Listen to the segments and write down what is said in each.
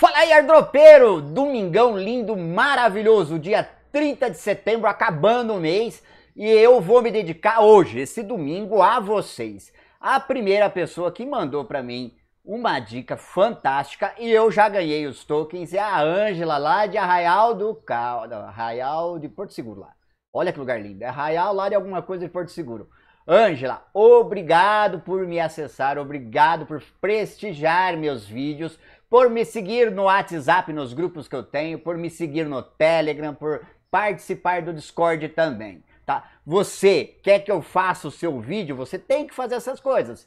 Fala aí, airdropeiro! Domingão lindo, maravilhoso, dia 30 de setembro, acabando o mês, e eu vou me dedicar hoje, esse domingo, a vocês. A primeira pessoa que mandou para mim uma dica fantástica, e eu já ganhei os tokens, é a Ângela, lá de Arraial do Cal... Arraial de Porto Seguro, lá. Olha que lugar lindo, é Arraial lá de alguma coisa de Porto Seguro. Ângela, obrigado por me acessar, obrigado por prestigiar meus vídeos, por me seguir no WhatsApp, nos grupos que eu tenho, por me seguir no Telegram, por participar do Discord também, tá? Você quer que eu faça o seu vídeo? Você tem que fazer essas coisas.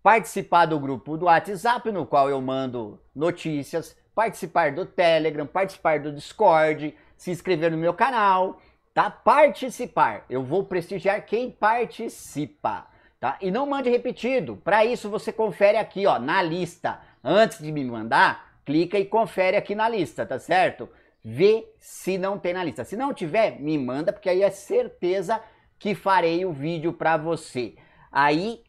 Participar do grupo do WhatsApp, no qual eu mando notícias, participar do Telegram, participar do Discord, se inscrever no meu canal, tá? Participar. Eu vou prestigiar quem participa, tá? E não mande repetido. Para isso você confere aqui, ó, na lista. Antes de me mandar, clica e confere aqui na lista, tá certo? Vê se não tem na lista. Se não tiver, me manda, porque aí é certeza que farei o vídeo para você. Aí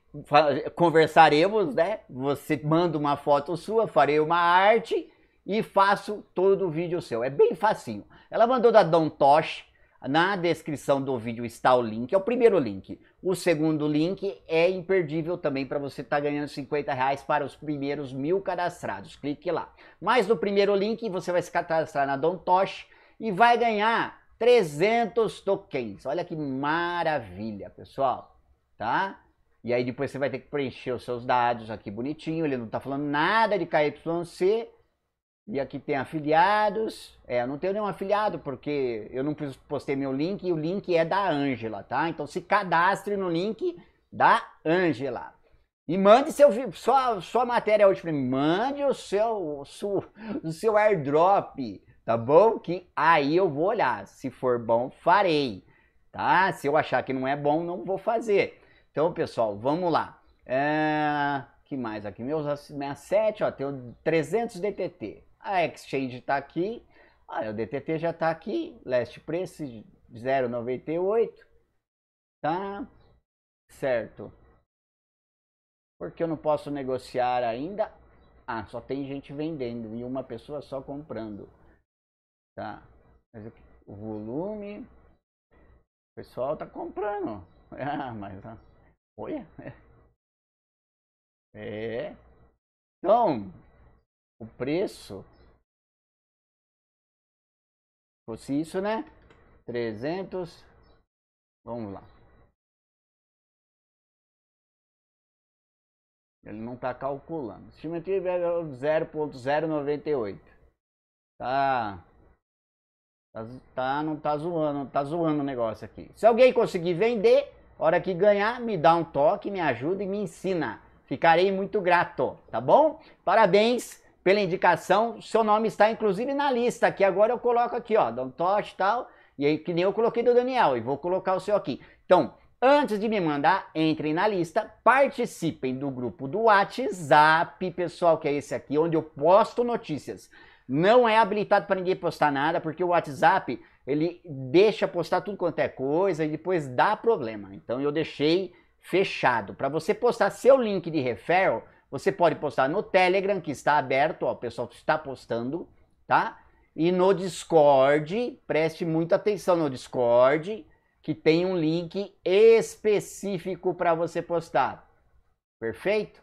conversaremos, né? Você manda uma foto sua, farei uma arte e faço todo o vídeo seu. É bem facinho. Ela mandou da Don Tosh, na descrição do vídeo está o link, é o primeiro link. O segundo link é imperdível também para você estar tá ganhando 50 reais para os primeiros mil cadastrados. Clique lá. Mas no primeiro link você vai se cadastrar na Dontosh e vai ganhar 300 tokens. Olha que maravilha, pessoal. Tá? E aí depois você vai ter que preencher os seus dados aqui bonitinho. Ele não está falando nada de KYC e aqui tem afiliados. É, eu não tenho nenhum afiliado porque eu não postei meu link e o link é da Ângela, tá? Então se cadastre no link da Ângela. E mande seu sua, sua matéria hoje para mim. Mande o seu, o seu, o seu airdrop, tá bom? Que aí eu vou olhar. Se for bom, farei, tá? Se eu achar que não é bom, não vou fazer. Então, pessoal, vamos lá. É, que mais aqui? Meus, minhas sete, ó, tenho 300 DTT a Exchange está aqui, olha, o DTT já está aqui, last preço 0,98, tá? Certo. Porque eu não posso negociar ainda. Ah, só tem gente vendendo e uma pessoa só comprando. Tá? Mas o volume. O pessoal está comprando. Ah, mas. Ah, olha. É. Então, o preço Fosse isso, né? 300. Vamos lá. Ele não está calculando. Estimativa é 0.098. Tá. Tá, tá, não tá zoando, tá zoando o negócio aqui. Se alguém conseguir vender, hora que ganhar, me dá um toque, me ajuda e me ensina. Ficarei muito grato, tá bom? Parabéns pela indicação, seu nome está inclusive na lista, que agora eu coloco aqui, ó, Dom Tosh e tal, e aí que nem eu coloquei do Daniel, e vou colocar o seu aqui. Então, antes de me mandar, entrem na lista, participem do grupo do WhatsApp, pessoal, que é esse aqui, onde eu posto notícias. Não é habilitado para ninguém postar nada, porque o WhatsApp, ele deixa postar tudo quanto é coisa e depois dá problema. Então eu deixei fechado. Para você postar seu link de referral, você pode postar no Telegram, que está aberto, ó, o pessoal está postando, tá? E no Discord, preste muita atenção no Discord, que tem um link específico para você postar. Perfeito?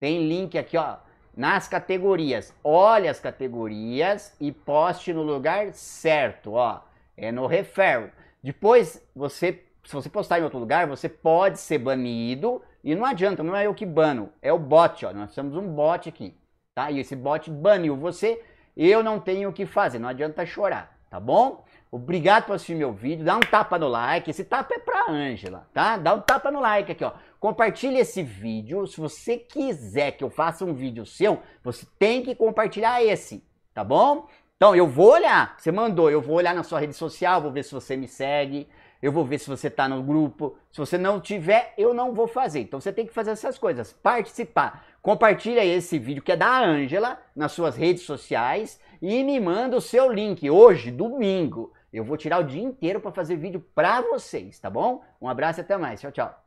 Tem link aqui, ó, nas categorias. Olha as categorias e poste no lugar certo, ó. É no referral. Depois, você, se você postar em outro lugar, você pode ser banido e não adianta, não é eu que bano, é o bot, ó. Nós temos um bot aqui, tá? E esse bot baniu você, eu não tenho o que fazer, não adianta chorar, tá bom? Obrigado por assistir meu vídeo, dá um tapa no like, esse tapa é pra Ângela, tá? Dá um tapa no like aqui, ó. compartilhe esse vídeo, se você quiser que eu faça um vídeo seu, você tem que compartilhar esse, tá bom? Então eu vou olhar, você mandou, eu vou olhar na sua rede social, vou ver se você me segue, eu vou ver se você está no grupo. Se você não tiver, eu não vou fazer. Então você tem que fazer essas coisas, participar. Compartilha esse vídeo que é da Ângela nas suas redes sociais e me manda o seu link hoje, domingo. Eu vou tirar o dia inteiro para fazer vídeo para vocês, tá bom? Um abraço e até mais. Tchau, tchau.